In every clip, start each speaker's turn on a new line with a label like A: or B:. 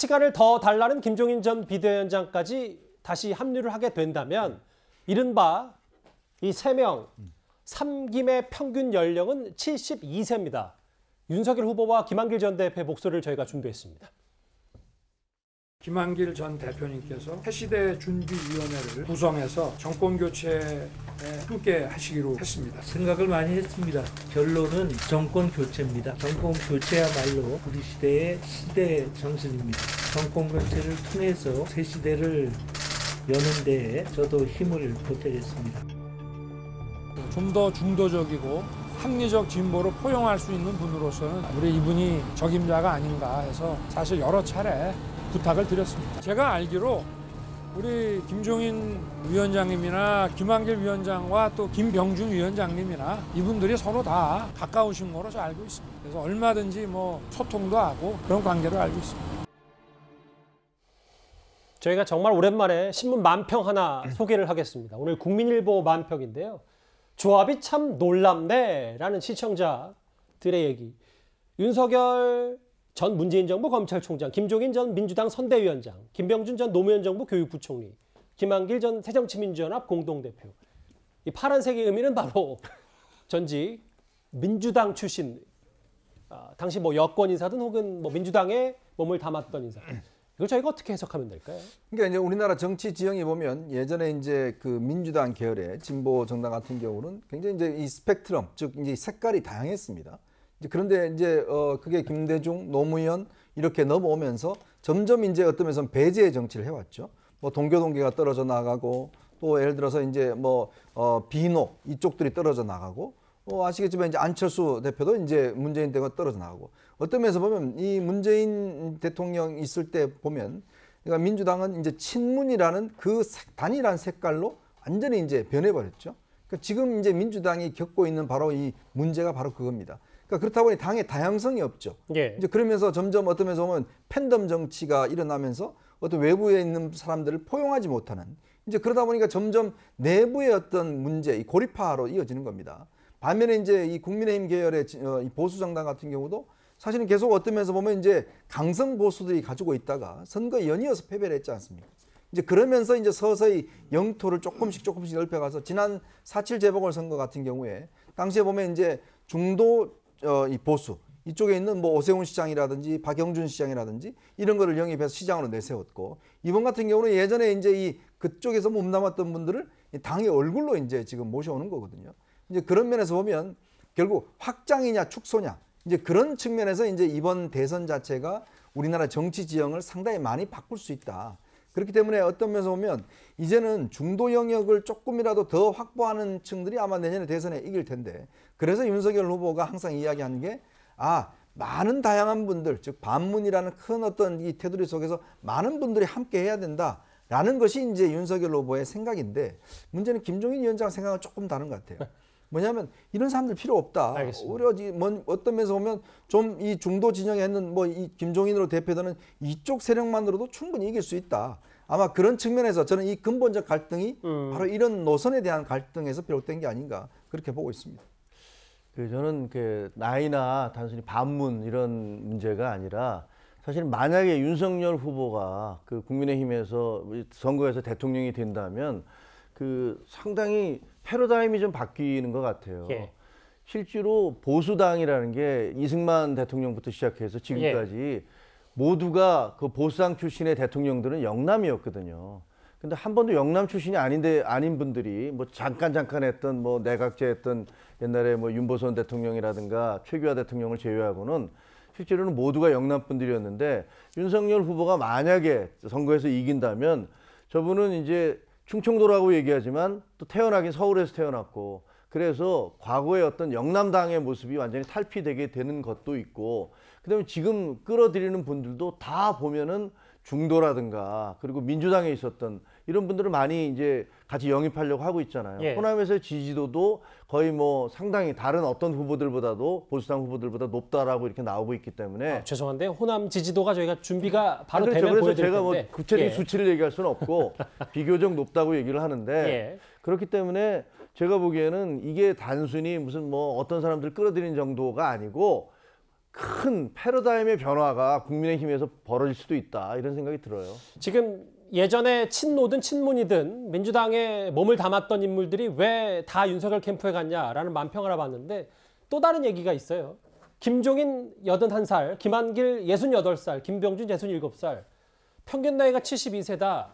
A: 시간을 더 달라는 김종인 전 비대위원장까지 다시 합류를 하게 된다면 이른바 이 세명 삼김의 평균 연령은 72세입니다. 윤석열 후보와 김한길 전 대표의 목소리를 저희가 준비했습니다. 김한길 전 대표님께서 새시대 준비위원회를 구성해서 정권 교체에 함께 하시기로 했습니다. 생각을 많이 했습니다. 결론은 정권 교체입니다. 정권 교체야말로 우리 시대의 시대 정신입니다. 정권 교체를 통해서 새 시대를 여는 데에 저도 힘을 보태겠습니다. 좀 더 중도적이고 합리적 진보를 포용할 수 있는 분으로서는 우리 이분이 적임자가 아닌가 해서 사실 여러 차례 부탁을 드렸습니다. 제가 알기로 우리 김종인 위원장님이나 김한길 위원장과 또 김병준 위원장님이나 이분들이 서로 다 가까우신 거로 저 알고 있습니다. 그래서 얼마든지 뭐 소통도 하고 그런 관계로 알고 있습니다. 저희가 정말 오랜만에 신문 만평 하나 소개를 하겠습니다. 오늘 국민일보 만평인데요. 조합이 참 놀랍네라는 시청자들의 얘기. 윤석열 전 문재인 정부 검찰총장, 김종인 전 민주당 선대위원장, 김병준 전 노무현 정부 교육부총리, 김한길 전 새정치민주연합 공동대표. 이 파란색의 의미는 바로 전직 민주당 출신, 아, 당시 뭐 여권 인사든 혹은 뭐민주당의 몸을 담았던 인사. 이걸 저희가 어떻게 해석하면 될까요?
B: 그러니까 이제 우리나라 정치 지형에 보면 예전에 이제 그 민주당 계열의 진보 정당 같은 경우는 굉장히 이제 이 스펙트럼 즉 이제 색깔이 다양했습니다. 이제 그런데 이제 어 그게 김대중, 노무현 이렇게 넘어오면서 점점 이제 어떤 면에서 배제의 정치를 해왔죠. 뭐 동교동계가 떨어져 나가고 또 예를 들어서 이제 뭐어 비노 이쪽들이 떨어져 나가고 어 아시겠지만 이제 안철수 대표도 이제 문재인 대가 떨어져 나가고 어떤 면에서 보면 이 문재인 대통령 있을 때 보면 그러니까 민주당은 이제 친문이라는 그 단일한 색깔로 완전히 이제 변해버렸죠. 그러니까 지금 이제 민주당이 겪고 있는 바로 이 문제가 바로 그겁니다. 그러니까 그렇다 보니 당의 다양성이 없죠. 예. 이제 그러면서 점점 어떤 면에서 보면 팬덤 정치가 일어나면서 어떤 외부에 있는 사람들을 포용하지 못하는 이제 그러다 보니까 점점 내부의 어떤 문제, 이 고립화로 이어지는 겁니다. 반면에 이제 이 국민의힘 계열의 어, 보수 정당 같은 경우도 사실은 계속 어떤 면에서 보면 이제 강성 보수들이 가지고 있다가 선거 에 연이어서 패배를 했지 않습니까? 이제 그러면서 이제 서서히 영토를 조금씩 조금씩 넓혀가서 지난 4.7 재보궐선거 같은 경우에 당시에 보면 이제 중도 어, 이 보수 이쪽에 있는 뭐 오세훈 시장이라든지 박영준 시장이라든지 이런 거를 영입해서 시장으로 내세웠고 이번 같은 경우는 예전에 이제 이 그쪽에서 몸 남았던 분들을 당의 얼굴로 이제 지금 모셔오는 거거든요. 이제 그런 면에서 보면 결국 확장이냐 축소냐 이제 그런 측면에서 이제 이번 대선 자체가 우리나라 정치 지형을 상당히 많이 바꿀 수 있다. 그렇기 때문에 어떤 면에서 보면 이제는 중도 영역을 조금이라도 더 확보하는 층들이 아마 내년에 대선에 이길 텐데 그래서 윤석열 후보가 항상 이야기하는 게 아, 많은 다양한 분들 즉 반문이라는 큰 어떤 이 테두리 속에서 많은 분들이 함께 해야 된다. 라는 것이 이제 윤석열 후보의 생각인데 문제는 김종인 위원장 생각은 조금 다른 것 같아요. 뭐냐면 이런 사람들 필요 없다. 알겠습니다. 오히려 지금 어떤 면에서 보면 좀 이 중도 진영에 있는 뭐 이 김종인으로 대표되는 이쪽 세력만으로도 충분히 이길 수 있다. 아마 그런 측면에서 저는 이 근본적 갈등이 음. 바로 이런 노선에 대한 갈등에서 비롯된 게 아닌가 그렇게 보고 있습니다.
C: 그 저는 그 나이나 단순히 반문 이런 문제가 아니라 사실 만약에 윤석열 후보가 그 국민의힘에서 선거에서 대통령이 된다면 그 상당히 패러다임이 좀 바뀌는 것 같아요. 예. 실제로 보수당이라는 게 이승만 대통령부터 시작해서 지금까지 예. 모두가 그 보수당 출신의 대통령들은 영남이었거든요. 근데 한 번도 영남 출신이 아닌데 아닌 분들이 뭐 잠깐 잠깐 했던 뭐 내각제 했던 옛날에 뭐 윤보선 대통령이라든가 최규하 대통령을 제외하고는 실제로는 모두가 영남 분들이었는데 윤석열 후보가 만약에 선거에서 이긴다면 저분은 이제 충청도라고 얘기하지만 또 태어나긴 서울에서 태어났고 그래서 과거의 어떤 영남당의 모습이 완전히 탈피되게 되는 것도 있고 그다음에 지금 끌어들이는 분들도 다 보면은 중도라든가 그리고 민주당에 있었던 이런 분들을 많이 이제 같이 영입하려고 하고 있잖아요. 예. 호남에서의 지지도도 거의 뭐 상당히 다른 어떤 후보들보다도 보수당 후보들보다 높다라고 이렇게 나오고 있기 때문에
A: 아, 죄송한데 호남 지지도가 저희가 준비가
C: 바로 그렇죠. 되 그래서 제가 뭐 텐데. 뭐 구체적인 예. 수치를 얘기할 수는 없고 비교적 높다고 얘기를 하는데 예. 그렇기 때문에 제가 보기에는 이게 단순히 무슨 뭐 어떤 사람들 끌어들이는 정도가 아니고 큰 패러다임의 변화가 국민의힘에서 벌어질 수도 있다 이런 생각이 들어요. 지금
A: 예전에 친노든 친문이든 민주당에 몸을 담았던 인물들이 왜 다 윤석열 캠프에 갔냐라는 만평을 알아봤는데 또 다른 얘기가 있어요. 김종인 81살, 김한길 68살, 김병준 67살, 평균 나이가 72세다.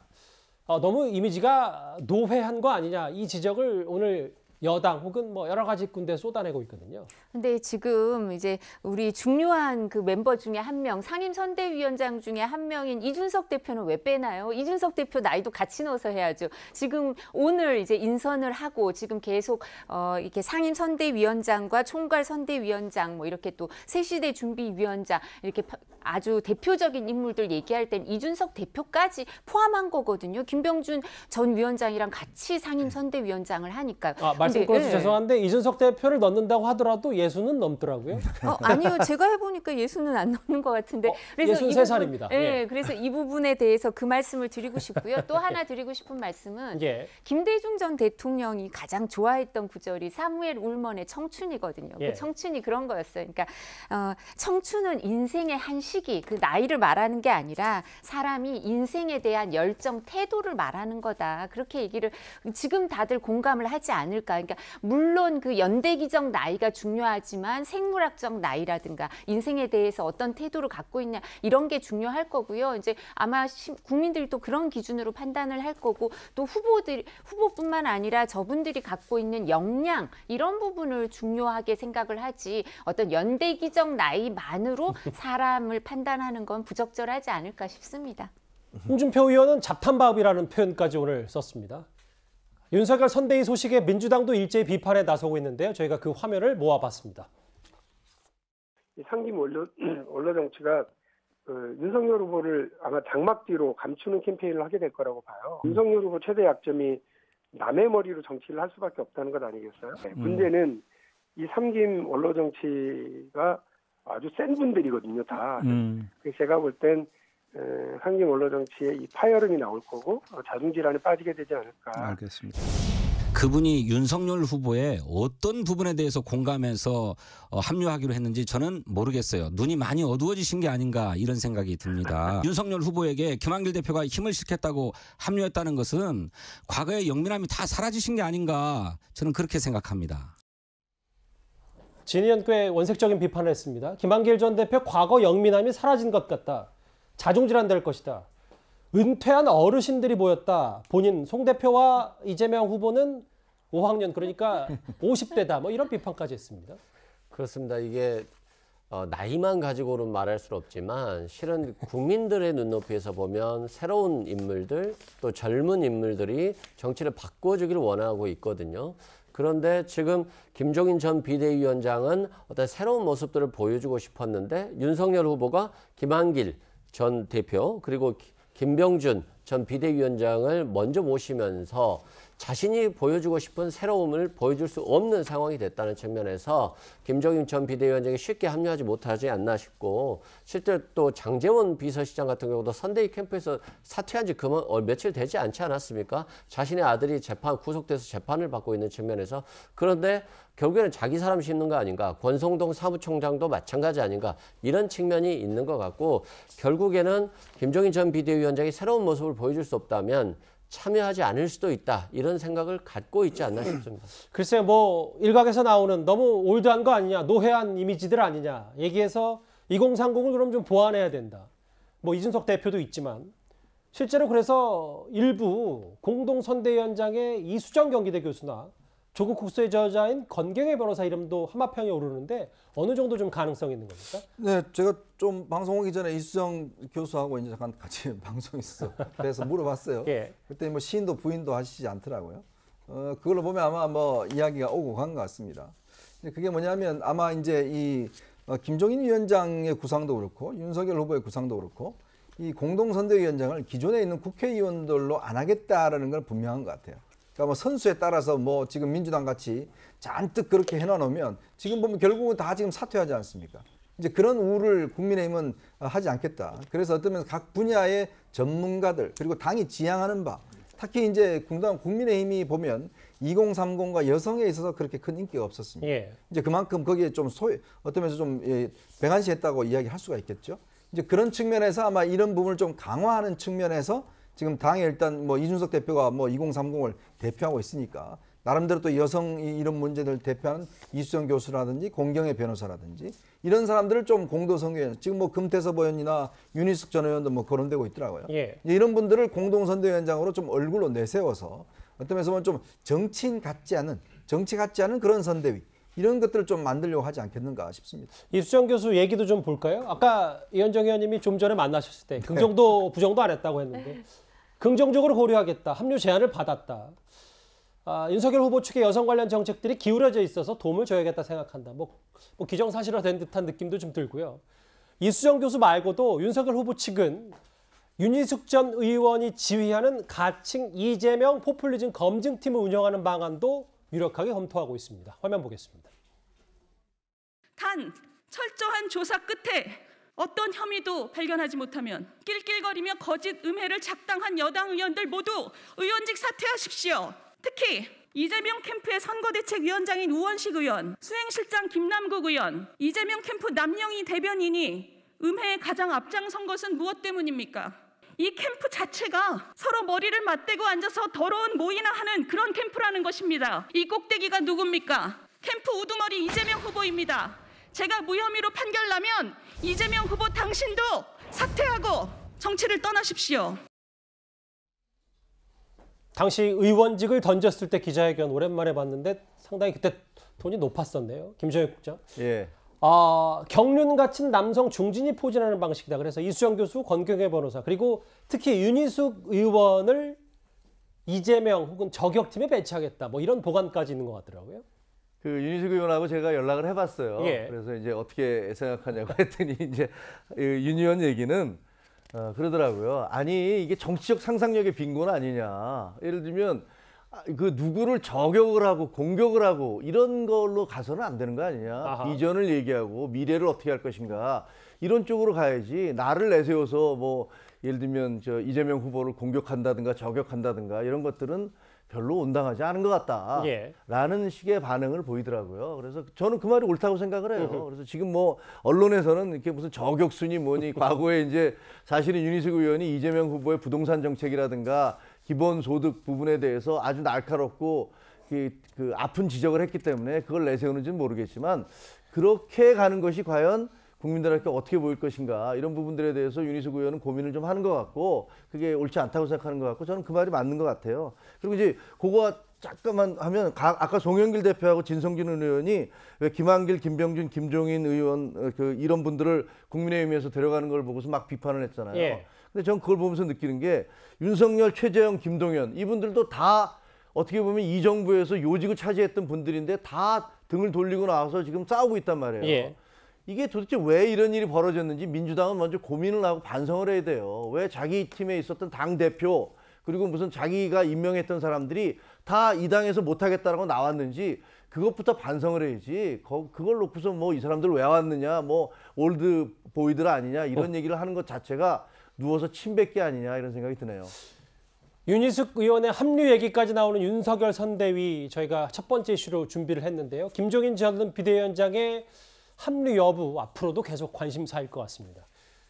A: 어, 너무 이미지가 노회한 거 아니냐. 이 지적을 오늘 여당 혹은 뭐 여러 가지 군대 쏟아내고 있거든요.
D: 근데 지금 이제 우리 중요한 그 멤버 중에 한 명, 상임 선대위원장 중에 한 명인 이준석 대표는 왜 빼나요? 이준석 대표 나이도 같이 넣어서 해야죠. 지금 오늘 이제 인선을 하고 지금 계속 어 이렇게 상임 선대위원장과 총괄 선대위원장 뭐 이렇게 또 새시대 준비위원장 이렇게 아주 대표적인 인물들 얘기할 땐 이준석 대표까지 포함한 거거든요. 김병준 전 위원장이랑 같이 상임 네. 선대위원장을 하니까요. 아, 말씀 예. 죄송한데
A: 이준석 대표를 넣는다고 하더라도 예수는 넘더라고요. 어, 아니요, 제가
D: 해보니까 예수는 안 넘는 것 같은데. 어, 그래서 예순 살입니다. 예, 예, 그래서 이 부분에 대해서 그 말씀을 드리고 싶고요. 또 하나 드리고 싶은 말씀은 예. 김대중 전 대통령이 가장 좋아했던 구절이 사무엘 울먼의 청춘이거든요. 그 예. 청춘이 그런 거였어요. 그러니까 어, 청춘은 인생의 한 시기, 그 나이를 말하는 게 아니라 사람이 인생에 대한 열정, 태도를 말하는 거다. 그렇게 얘기를 지금 다들 공감을 하지 않을까. 그러니까 물론 그 연대기적 나이가 중요하지만 생물학적 나이라든가 인생에 대해서 어떤 태도를 갖고 있냐 이런 게 중요할 거고요. 이제 아마 국민들도 그런 기준으로 판단을 할 거고 또 후보들 후보뿐만 아니라 저분들이 갖고 있는 역량 이런 부분을 중요하게 생각을 하지 어떤 연대기적 나이만으로 사람을 판단하는 건 부적절하지 않을까 싶습니다.
A: 홍준표 의원은 잡탄밥이라는 표현까지 오늘 썼습니다. 윤석열 선대위 소식에 민주당도 일제히 비판에 나서고 있는데요. 저희가 그 화면을 모아봤습니다. 상임 원로, 원로 정치가 그 윤석열 후보를 아마 장막 뒤로 감추는 캠페인을 하게 될 거라고 봐요. 음. 윤석열 후보 최대 약점이 남의 머리로 정치를 할 수밖에 없다는 것 아니겠어요? 네, 문제는 이 삼김 원로 정치가 아주 센 분들이거든요, 다. 음. 제가 볼땐 한국 원로 정치에이 파열음이 나올 거고 어, 자중질환에 빠지게 되지 않을까.
E: 알겠습니다. 그분이 윤석열 후보의 어떤 부분에 대해서 공감해서 어, 합류하기로 했는지 저는 모르겠어요. 눈이 많이 어두워지신 게 아닌가 이런 생각이 듭니다. 윤석열 후보에게 김한길 대표가 힘을 실켰다고 합류했다는 것은 과거의 영민함이 다 사라지신 게 아닌가 저는 그렇게 생각합니다. 진의연 꽤
A: 원색적인 비판을 했습니다. 김한길 전 대표 과거 영민함이 사라진 것 같다. 자중질환 될 것이다. 은퇴한 어르신들이 모였다. 본인 송 대표와 이재명 후보는 5학년 그러니까 50대다. 뭐 이런 비판까지 했습니다.
E: 그렇습니다. 이게 어, 나이만 가지고는 말할 수 없지만 실은 국민들의 눈높이에서 보면 새로운 인물들 또 젊은 인물들이 정치를 바꿔주길 원하고 있거든요. 그런데 지금 김종인 전 비대위원장은 어떤 새로운 모습들을 보여주고 싶었는데 윤석열 후보가 김한길 전 대표 그리고 김병준 전 비대위원장을 먼저 모시면서 자신이 보여주고 싶은 새로움을 보여줄 수 없는 상황이 됐다는 측면에서 김종인 전 비대위원장이 쉽게 합류하지 못하지 않나 싶고 실제 또 장재원 비서실장 같은 경우도 선대위 캠프에서 사퇴한 지 그만 어, 며칠 되지 않지 않았습니까? 자신의 아들이 재판 구속돼서 재판을 받고 있는 측면에서 그런데 결국에는 자기 사람 씹는 거 아닌가 권성동 사무총장도 마찬가지 아닌가 이런 측면이 있는 것 같고 결국에는 김종인 전 비대위원장이 새로운 모습을 보여줄 수 없다면 참여하지 않을 수도 있다 이런 생각을 갖고 있지 않나 싶습니다. 글쎄 뭐 일각에서 나오는 너무 올드한 거 아니냐 노회한
A: 이미지들 아니냐 얘기해서 2030을 그럼 좀 보완해야 된다. 뭐 이준석 대표도 있지만 실제로 그래서 일부 공동선대위원장의 이수정 경기대 교수나 조국 국수의 저자인 건경의 변호사 이름도 한마평에 오르는데 어느 정도 좀 가능성 이 있는 겁니까?
B: 네, 제가 좀 방송 오기 전에 이수정 교수하고 이제 잠깐 같이 방송했어. 그래서 물어봤어요. 예. 그때 뭐 시인도 부인도 하시지 않더라고요. 어, 그걸로 보면 아마 뭐 이야기가 오고 간 것 같습니다. 그게 뭐냐면 아마 이제 이 어, 김종인 위원장의 구상도 그렇고 윤석열 후보의 구상도 그렇고 이 공동선대위원장을 기존에 있는 국회의원들로 안 하겠다라는 걸 분명한 것 같아요. 그러니까 뭐 선수에 따라서 뭐 지금 민주당 같이 잔뜩 그렇게 해놔놓으면 지금 보면 결국은 다 지금 사퇴하지 않습니까? 이제 그런 우를 국민의힘은 하지 않겠다. 그래서 어쩌면 각 분야의 전문가들 그리고 당이 지향하는 바 특히 이제 공당 국민의힘이 보면 2030과 여성에 있어서 그렇게 큰 인기가 없었습니다. 예. 이제 그만큼 거기에 좀 소위 어떠면서 좀 예, 배관시했다고 이야기할 수가 있겠죠. 이제 그런 측면에서 아마 이런 부분을 좀 강화하는 측면에서 지금 당에 일단 뭐 이준석 대표가 뭐 2030을 대표하고 있으니까 나름대로 또 여성 이런 문제들 대표하는 이수정 교수라든지 공경의 변호사라든지 이런 사람들을 좀 공동선거위원 지금 뭐 금태섭 의원이나 윤희숙 전 의원도 뭐 거론되고 있더라고요. 예. 이런 분들을 공동선대위원장으로 좀 얼굴로 내세워서 어떤 면에서 보면 좀 정치인 같지 않은 정치 같지 않은 그런 선대위 이런 것들을 좀 만들려고 하지 않겠는가 싶습니다.
A: 이수정 교수 얘기도 좀 볼까요? 아까 이현정 의원님이 좀 전에 만나셨을 때 네. 긍정도 부정도 안 했다고 했는데 네. 긍정적으로 고려하겠다. 합류 제안을 받았다. 아, 윤석열 후보 측의 여성 관련 정책들이 기울어져 있어서 도움을 줘야겠다 생각한다. 뭐, 뭐 기정사실화된 듯한 느낌도 좀 들고요. 이수정 교수 말고도 윤석열 후보 측은 윤희숙 전 의원이 지휘하는 가칭 이재명 포퓰리즘 검증팀을 운영하는 방안도 유력하게 검토하고 있습니다. 화면 보겠습니다.
D: 단 철저한 조사 끝에 어떤 혐의도 발견하지 못하면 낄낄거리며 거짓 음해를 작당한 여당 의원들 모두 의원직 사퇴하십시오. 특히 이재명 캠프의 선거대책위원장인 우원식 의원, 수행실장 김남국 의원, 이재명 캠프 남영희 대변인이 음해의 가장 앞장선 것은 무엇 때문입니까? 이 캠프 자체가 서로 머리를 맞대고 앉아서 더러운 모이나 하는 그런 캠프라는 것입니다. 이 꼭대기가 누굽니까? 캠프 우두머리 이재명 후보입니다. 제가 무혐의로 판결나면 이재명 후보 당신도 사퇴하고 정치를 떠나십시오.
A: 당시 의원직을 던졌을 때 기자회견 오랜만에 봤는데 상당히 그때 돈이 높았었네요. 김정일 국장. 예. 아, 경륜 같은 남성 중진이 포진하는 방식이다. 그래서 이수영 교수, 권경혜 변호사, 그리고 특히 윤희숙 의원을 이재명 혹은 저격팀에 배치하겠다. 뭐 이런 보관까지 있는 것 같더라고요.
C: 그 윤희숙 의원하고 제가 연락을 해봤어요. 예. 그래서 이제 어떻게 생각하냐고 했더니 이제 윤 의원 얘기는 어, 그러더라고요. 아니 이게 정치적 상상력의 빈곤 아니냐. 예를 들면 아, 그 누구를 저격을 하고 공격을 하고 이런 걸로 가서는 안 되는 거 아니냐. 아하. 이전을 얘기하고 미래를 어떻게 할 것인가 이런 쪽으로 가야지 나를 내세워서 뭐 예를 들면 저 이재명 후보를 공격한다든가 저격한다든가 이런 것들은 별로 온당하지 않은 것 같다라는 예. 식의 반응을 보이더라고요. 그래서 저는 그 말이 옳다고 생각을 해요. 으흠. 그래서 지금 뭐 언론에서는 이렇게 무슨 저격순이 뭐니 과거에 이제 사실은 윤희숙 의원이 이재명 후보의 부동산 정책이라든가 기본소득 부분에 대해서 아주 날카롭고 그, 그 아픈 지적을 했기 때문에 그걸 내세우는지는 모르겠지만 그렇게 가는 것이 과연 국민들한테 어떻게 보일 것인가 이런 부분들에 대해서 윤희숙 의원은 고민을 좀 하는 것 같고 그게 옳지 않다고 생각하는 것 같고 저는 그 말이 맞는 것 같아요. 그리고 이제 그거와 잠깐만 하면 가, 아까 송영길 대표하고 진성준 의원이 왜 김한길, 김병준, 김종인 의원 어, 그 이런 분들을 국민의힘에서 데려가는 걸 보고서 막 비판을 했잖아요. 예. 근데 전 그걸 보면서 느끼는 게 윤석열, 최재형, 김동연 이분들도 다 어떻게 보면 이 정부에서 요직을 차지했던 분들인데 다 등을 돌리고 나와서 지금 싸우고 있단 말이에요. 예. 이게 도대체 왜 이런 일이 벌어졌는지 민주당은 먼저 고민을 하고 반성을 해야 돼요. 왜 자기 팀에 있었던 당 대표 그리고 무슨 자기가 임명했던 사람들이 다 이 당에서 못하겠다라고 나왔는지 그것부터 반성을 해야지. 그걸 놓고서 뭐 이 사람들 왜 왔느냐, 뭐 올드 보이들 아니냐 이런 어. 얘기를 하는 것 자체가 누워서 침뱉기 아니냐 이런 생각이 드네요.
A: 윤희숙 의원의 합류 얘기까지 나오는 윤석열 선대위 저희가 첫 번째 이슈로 준비를 했는데요. 김종인 전 비대위원장의 합류 여부 앞으로도 계속 관심사일 것 같습니다.